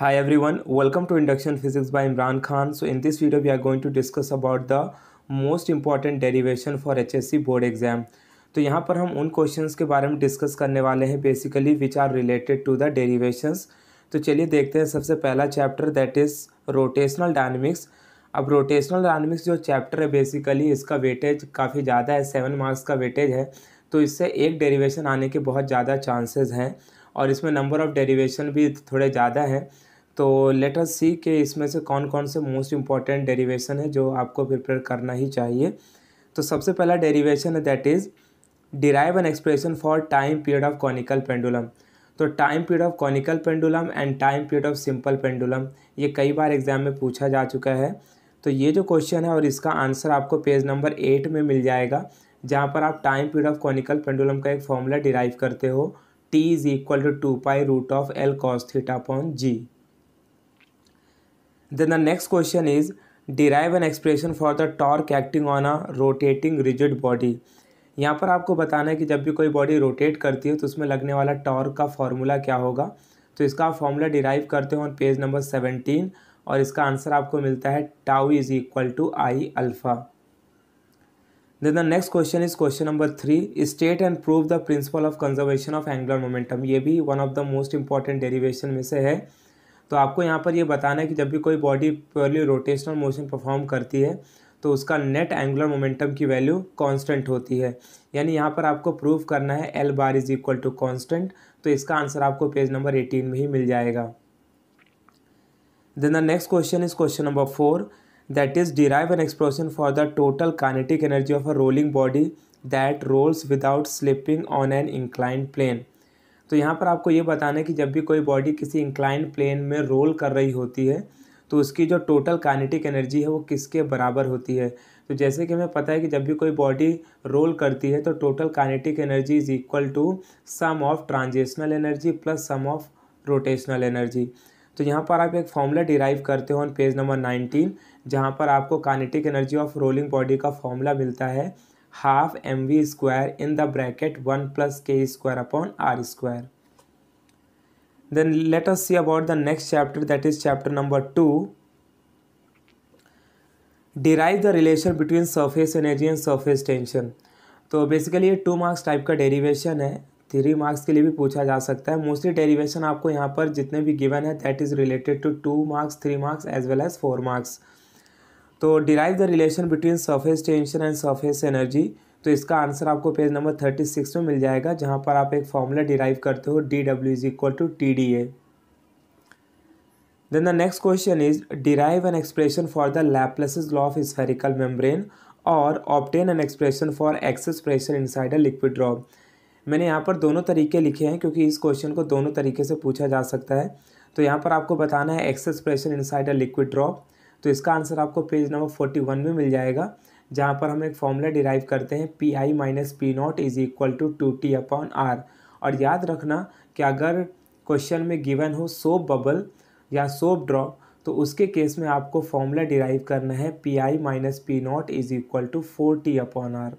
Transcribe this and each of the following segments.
Hi everyone, welcome to Induction Physics by Imran Khan. So in this video we are going to discuss about the most important derivation for HSC board exam. तो यहाँ पर हम उन questions के बारे में discuss करने वाले हैं basically which are related to the derivations. तो चलिए देखते हैं सबसे पहला chapter that is rotational dynamics. अब rotational dynamics जो chapter है basically इसका weightage काफ़ी ज़्यादा है सेवन marks का weightage है तो इससे एक derivation आने के बहुत ज़्यादा chances हैं और इसमें नंबर ऑफ़ डेरिवेशन भी थोड़े ज़्यादा हैं तो लेटर सी के इसमें से कौन कौन से मोस्ट इम्पॉर्टेंट डेरिवेशन है जो आपको प्रिपेयर करना ही चाहिए तो सबसे पहला डेरिवेशन है that is derive an expression for time period of conical pendulum तो time period of conical pendulum and time period of simple pendulum ये कई बार एग्जाम में पूछा जा चुका है तो ये जो क्वेश्चन है और इसका आंसर आपको पेज नंबर एट में मिल जाएगा जहाँ पर आप time period of conical pendulum का एक फॉर्मूला डिराइव करते हो T is equal to two pi root of L cos theta upon g then the next question is derive an expression for the torque acting on a rotating rigid body यहाँ पर आपको बताना है कि जब भी कोई बॉडी रोटेट करती है तो उसमें लगने वाला टॉर्क का फॉर्मूला क्या होगा तो इसका आप फॉर्मूला डिराइव करते हो पेज नंबर सेवनटीन और इसका आंसर आपको मिलता है tau is equal to I alpha then the next question is question number three state and prove the principle of conservation of angular momentum ये भी one of the most important derivation में से है तो आपको यहाँ पर ये बताना है कि जब भी कोई body purely rotational motion perform करती है तो उसका नेट एंगुलर मोमेंटम की वैल्यू कांस्टेंट होती है यानी यहाँ पर आपको प्रूव करना है L bar is equal to constant तो इसका आंसर आपको पेज नंबर एटीन में ही मिल जाएगा then the next question is question number four that is derive an expression for the total kinetic energy of a rolling body that rolls without slipping on an inclined plane तो यहाँ पर आपको ये बताना है कि जब भी कोई बॉडी किसी इंक्लाइन प्लेन में रोल कर रही होती है तो उसकी जो टोटल काइनेटिक एनर्जी है वो किसके बराबर होती है तो जैसे कि हमें पता है कि जब भी कोई बॉडी रोल करती है तो total kinetic energy is equal to sum of translational energy plus sum of rotational energy तो यहाँ पर आप एक फॉर्मूला डिराइव करते हो ऑन पेज नंबर नाइनटीन जहाँ पर आपको kinetic energy of rolling body का फॉर्मूला मिलता है half mv square in the bracket 1 plus k square upon r square. Then let us see about the next chapter that is chapter number 2. Derive the relation between surface energy and surface tension. तो basically ये two marks type का derivation है three marks के लिए भी पूछा जा सकता है मोस्टली डेरिवेशन आपको यहाँ पर जितने भी गिवन है that is related to two marks three marks as well as four marks तो derive the relation between surface tension and surface energy तो इसका आंसर आपको पेज नंबर थर्टी सिक्स में मिल जाएगा जहाँ पर आप एक फॉर्मूला डिराइव करते हो D W is equal to T D A then the next question is derive an expression for the Laplace law of spherical membrane और obtain an expression for excess pressure inside a liquid drop मैंने यहाँ पर दोनों तरीके लिखे हैं क्योंकि इस क्वेश्चन को दोनों तरीके से पूछा जा सकता है तो यहाँ पर आपको बताना है excess pressure inside a liquid drop तो इसका आंसर आपको पेज नंबर फोर्टी वन में मिल जाएगा जहाँ पर हम एक फॉर्मूला डिराइव करते हैं P I minus P not is equal to two T upon R और याद रखना कि अगर क्वेश्चन में गिवन हो सोप बबल या सोप ड्रॉप तो उसके केस में आपको फॉर्मूला डिराइव करना है P I minus P not is equal to four T upon R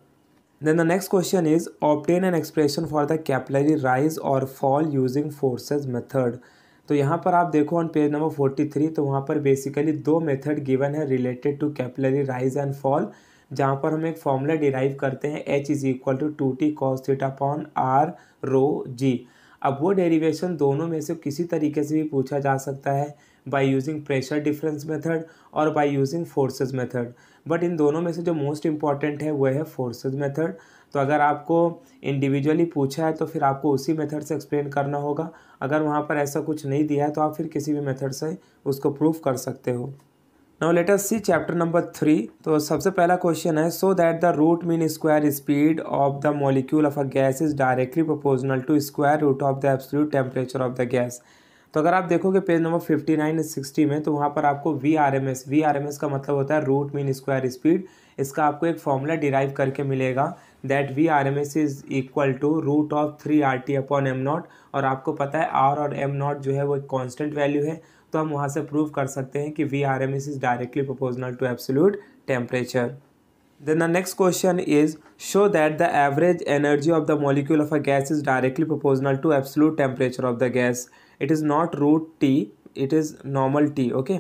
then the next question is obtain an expression for the capillary rise और fall using forces method तो यहाँ पर आप देखो on page number forty three तो वहाँ पर basically दो मेथड गिवन है related to capillary rise and fall जहाँ पर हम एक फॉर्मूला डिराइव करते हैं H is equal to two T cos theta upon R rho G अब वो डेरिवेशन दोनों में से किसी तरीके से भी पूछा जा सकता है by using pressure difference method और by using forces method but इन दोनों में से जो मोस्ट इंपॉर्टेंट है वह है फोर्सेस मेथड तो अगर आपको इंडिविजुअली पूछा है तो फिर आपको उसी मेथड से एक्सप्लेन करना होगा अगर वहाँ पर ऐसा कुछ नहीं दिया है तो आप फिर किसी भी मेथड से उसको प्रूफ कर सकते हो now let us see chapter number three तो सबसे पहला क्वेश्चन है so that the root mean square speed of the molecule of a gas is directly proportional to square root of the absolute temperature of the gas तो अगर आप देखोगे page number fifty nine sixty में तो वहाँ पर आपको V R M S V R M S का मतलब होता है रूट मीन स्क्वायर स्पीड इसका आपको एक फॉर्मूला डिराइव करके मिलेगा that V R M S is equal to root of three R T upon M not और आपको पता है आर और एम नॉट जो है वो एक कॉन्स्टेंट वैल्यू है तो हम वहाँ से प्रूव कर सकते हैं कि V R M S is directly proportional to absolute temperature then the next question is show that the average energy of the molecule of a gas is directly proportional to absolute temperature of the gas it is not root T it is normal T okay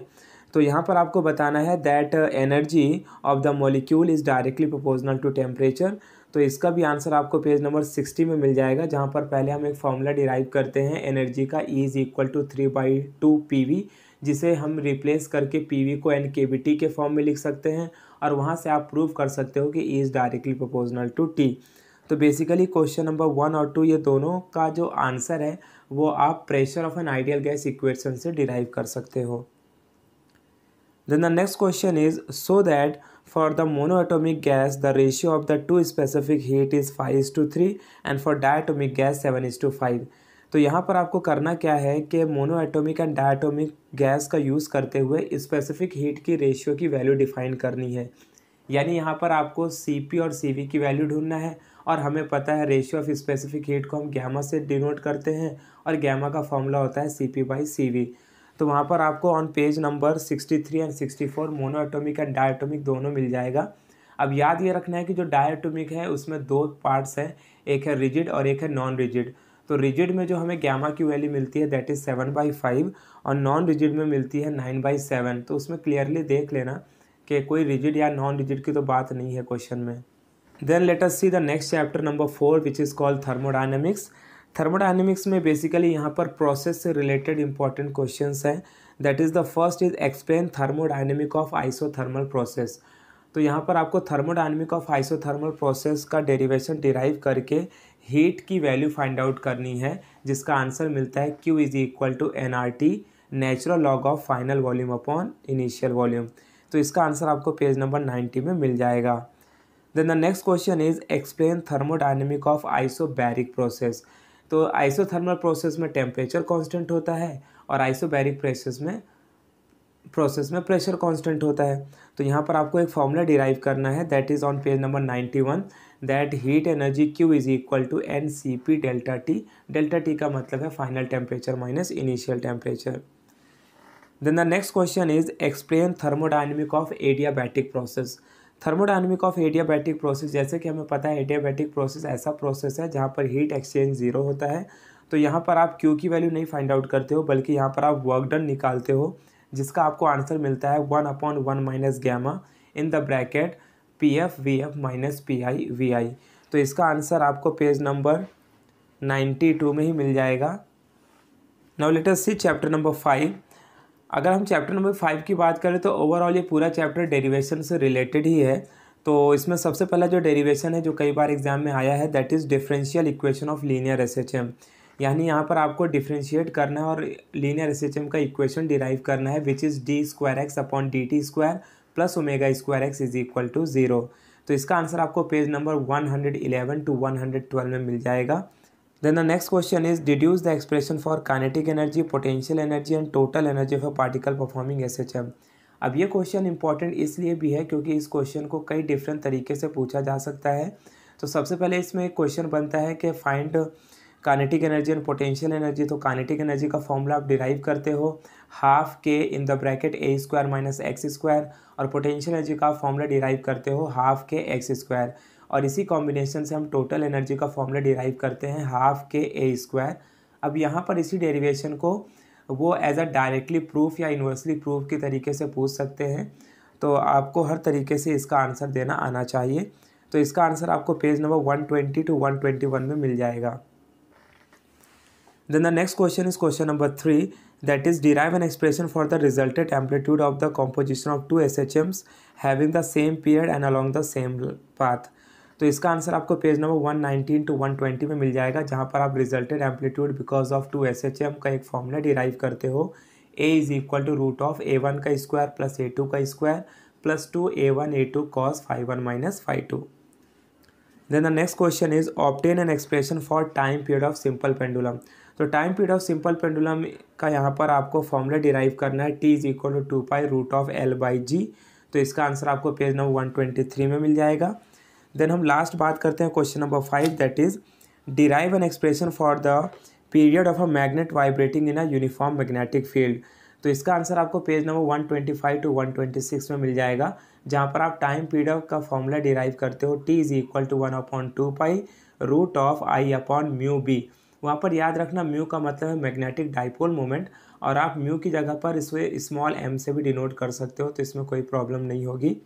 तो यहाँ पर आपको बताना है that energy of the molecule is directly proportional to temperature तो इसका भी answer आपको पेज नंबर सिक्सटी में मिल जाएगा जहाँ पर पहले हम एक फॉर्मूला डिराइव करते हैं एनर्जी का E is equal to three by two P V जिसे हम रिप्लेस करके पी वी को एन के बी टी के फॉर्म में लिख सकते हैं और वहाँ से आप प्रूव कर सकते हो कि E is directly proportional to T तो बेसिकली क्वेश्चन नंबर वन और टू ये दोनों का जो आंसर है वो आप pressure of an ideal gas equation से डिराइव कर सकते हो Then the next question is so that for the monoatomic gas the ratio of the two specific heat is 5 is to 3 and for diatomic gas 7 is to 5. तो यहाँ पर आपको करना क्या है कि मोनो एंड डायटोमिक गैस का use करते हुए स्पेसिफिक हीट की रेशियो की वैल्यू डिफाइन करनी है यानी यहाँ पर आपको सी पी और सी वी की वैल्यू ढूंढना है और हमें पता है रेशियो ऑफ स्पेसिफिक हीट को हम गैमा से डिनोट करते हैं और गैमा का फॉर्मूला होता है C P by C V तो वहाँ पर आपको on page number sixty three and sixty four monoatomic and diatomic दोनों मिल जाएगा अब याद ये रखना है कि जो डायटोमिक है उसमें दो पार्ट्स हैं एक है रिजिड और एक है नॉन रिजिड तो रिजिड में जो हमें गैमा की वैल्यू मिलती है that is seven by five और नॉन रिजिड में मिलती है नाइन बाई सेवन तो उसमें क्लियरली देख लेना कि कोई रिजिड या नॉन रिजिड की तो बात नहीं है क्वेश्चन में then let us see the next chapter number four which is called thermodynamics thermodynamics में बेसिकली यहाँ पर प्रोसेस से रिलेटेड इंपॉर्टेंट क्वेश्चन हैं that is the first is explain thermodynamic of isothermal process तो यहाँ पर आपको थर्मोडाइनमिक ऑफ आइसोथर्मल प्रोसेस का डेरिवेशन डिराइव करके हीट की वैल्यू फाइंड आउट करनी है जिसका आंसर मिलता है Q is equal to N R T natural log of final volume upon initial volume तो इसका आंसर आपको पेज नंबर नाइन्टी में मिल जाएगा then the next question is explain thermodynamic of isobaric process तो आइसोथर्मल प्रोसेस में temperature constant होता है और आइसोबैरिक प्रोसेस में प्रोसेस में प्रेशर कांस्टेंट होता है तो यहाँ पर आपको एक फॉर्मूला डिराइव करना है that is on page number ninety one that heat energy Q is equal to N C P delta T delta T का मतलब है final temperature minus initial temperature then the next question is explain thermodynamic of adiabatic process thermodynamic of adiabatic process जैसे कि हमें पता है adiabatic process ऐसा process है जहाँ पर हीट एक्सचेंज जीरो होता है तो यहाँ पर आप क्यू की वैल्यू नहीं फाइंड आउट करते हो बल्कि यहाँ पर आप वर्क डन निकालते हो जिसका आपको आंसर मिलता है one upon one minus gamma in the bracket P F V F minus P I V I तो इसका आंसर आपको पेज नंबर नाइन्टी टू में ही मिल जाएगा now let see chapter number five अगर हम चैप्टर नंबर फाइव की बात करें तो ओवरऑल ये पूरा चैप्टर डेरिवेशन से रिलेटेड ही है तो इसमें सबसे पहला जो डेरिवेशन है जो कई बार एग्जाम में आया है that is differential equation of linear S H M यानी यहाँ पर आपको डिफ्रेंशिएट करना है और लीनियर एस एच एम का इक्वेशन डिराइव करना है which is D square X upon D T square plus omega square X is equal to zero तो इसका आंसर आपको page number one hundred eleven to one hundred twelve में मिल जाएगा Then the next question is deduce the expression for kinetic energy, potential energy and total energy of a particle performing SHM. अब ये question important इसलिए भी है क्योंकि इस क्वेश्चन को कई डिफरेंट तरीके से पूछा जा सकता है तो सबसे पहले इसमें एक क्वेश्चन बनता है कि find kinetic energy and potential energy तो कानेटिक एनर्जी का फॉर्मूला आप डिराइव करते हो half K in the bracket A square minus X square और पोटेंशियल एनर्जी का फॉर्मूला डिराइव करते हो हाफ के एक्स स्क्वायर और इसी कॉम्बिनेशन से हम टोटल एनर्जी का फॉर्मूला डिराइव करते हैं हाफ के ए स्क्वायर अब यहाँ पर इसी डेरिवेशन को वो एज अ डायरेक्टली प्रूफ या इन्वर्सली प्रूफ के तरीके से पूछ सकते हैं तो आपको हर तरीके से इसका आंसर देना आना चाहिए तो इसका आंसर आपको page number one twenty to one twenty one में मिल जाएगा the next question is question number three that is derive an expression for the resultant amplitude of the composition of two S H Ms having the same period and along the same path तो इसका answer आपको page number 119 to 120 में मिल जाएगा जहाँ पर आप resultant amplitude because of two S H M का एक फॉर्मूला डिराइव करते हो A is equal to root of A one का स्क्वायर प्लस ए टू का square plus two A one A two cos phi one minus phi two then the next question is obtain an expression for time period of simple pendulum तो time period of simple pendulum का यहाँ पर आपको formula derive करना है T is equal to two pi root of L by G तो इसका answer आपको page number one twenty three में मिल जाएगा देन हम लास्ट बात करते हैं question number five that is derive an expression for the period of a magnet vibrating in a uniform magnetic field तो इसका आंसर आपको page number one twenty five to one twenty six में मिल जाएगा जहाँ पर आप टाइम पीरियड का फॉर्मूला डिराइव करते हो T is equal to one upon two pi root of I upon mu B वहाँ पर याद रखना म्यू का मतलब है मैग्नेटिक डाइपोल मोमेंट और आप म्यू की जगह पर इसमें स्मॉल एम से भी डिनोट कर सकते हो तो इसमें कोई प्रॉब्लम नहीं होगी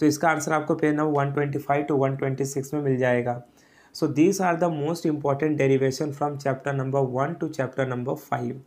तो इसका आंसर आपको page number five two six में मिल जाएगा so these are the most important derivation from chapter number one to chapter number five